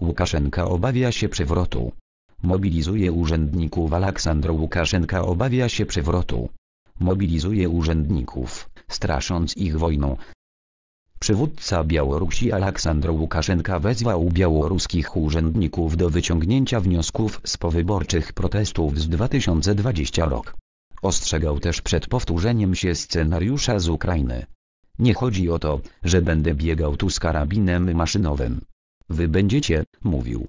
Łukaszenka obawia się przewrotu. Mobilizuje urzędników Aleksandr Łukaszenka obawia się przewrotu. Mobilizuje urzędników, strasząc ich wojną. Przywódca Białorusi Aleksandr Łukaszenka wezwał białoruskich urzędników do wyciągnięcia wniosków z powyborczych protestów z 2020 rok. Ostrzegał też przed powtórzeniem się scenariusza z Ukrainy. Nie chodzi o to, że będę biegał tu z karabinem maszynowym. Wy będziecie, mówił.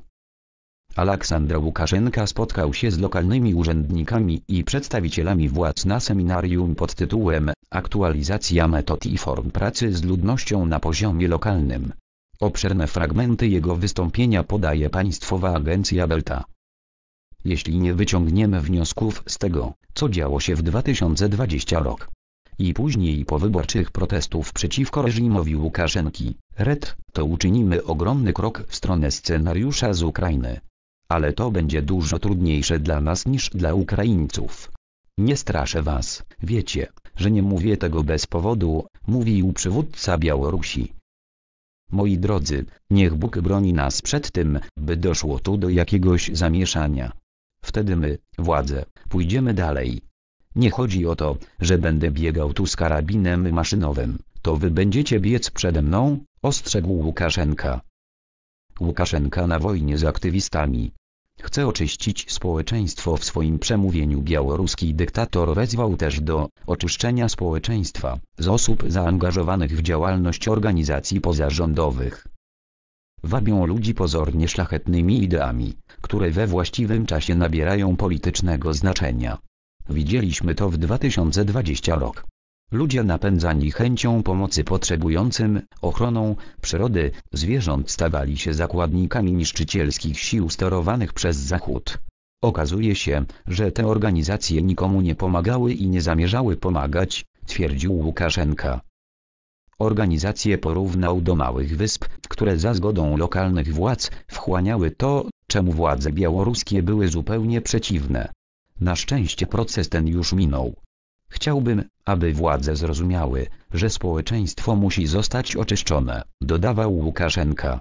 Aleksandra Łukaszenka spotkał się z lokalnymi urzędnikami i przedstawicielami władz na seminarium pod tytułem Aktualizacja metod i form pracy z ludnością na poziomie lokalnym. Obszerne fragmenty jego wystąpienia podaje Państwowa Agencja Belta. Jeśli nie wyciągniemy wniosków z tego, co działo się w 2020 rok, i później powyborczych protestów przeciwko reżimowi Łukaszenki, Ret, to uczynimy ogromny krok w stronę scenariusza z Ukrainy. Ale to będzie dużo trudniejsze dla nas niż dla Ukraińców. Nie straszę was, wiecie, że nie mówię tego bez powodu, mówił przywódca Białorusi. Moi drodzy, niech Bóg broni nas przed tym, by doszło tu do jakiegoś zamieszania. Wtedy my, władze, pójdziemy dalej nie chodzi o to, że będę biegał tu z karabinem maszynowym, to wy będziecie biec przede mną, ostrzegł Łukaszenka. Łukaszenka na wojnie z aktywistami. Chce oczyścić społeczeństwo w swoim przemówieniu białoruski dyktator wezwał też do oczyszczenia społeczeństwa z osób zaangażowanych w działalność organizacji pozarządowych. Wabią ludzi pozornie szlachetnymi ideami, które we właściwym czasie nabierają politycznego znaczenia. Widzieliśmy to w 2020 rok. Ludzie napędzani chęcią pomocy potrzebującym, ochroną przyrody, zwierząt stawali się zakładnikami niszczycielskich sił sterowanych przez Zachód. Okazuje się, że te organizacje nikomu nie pomagały i nie zamierzały pomagać, twierdził Łukaszenka. Organizacje porównał do małych wysp, które za zgodą lokalnych władz wchłaniały to, czemu władze białoruskie były zupełnie przeciwne. Na szczęście proces ten już minął. Chciałbym, aby władze zrozumiały, że społeczeństwo musi zostać oczyszczone, dodawał Łukaszenka.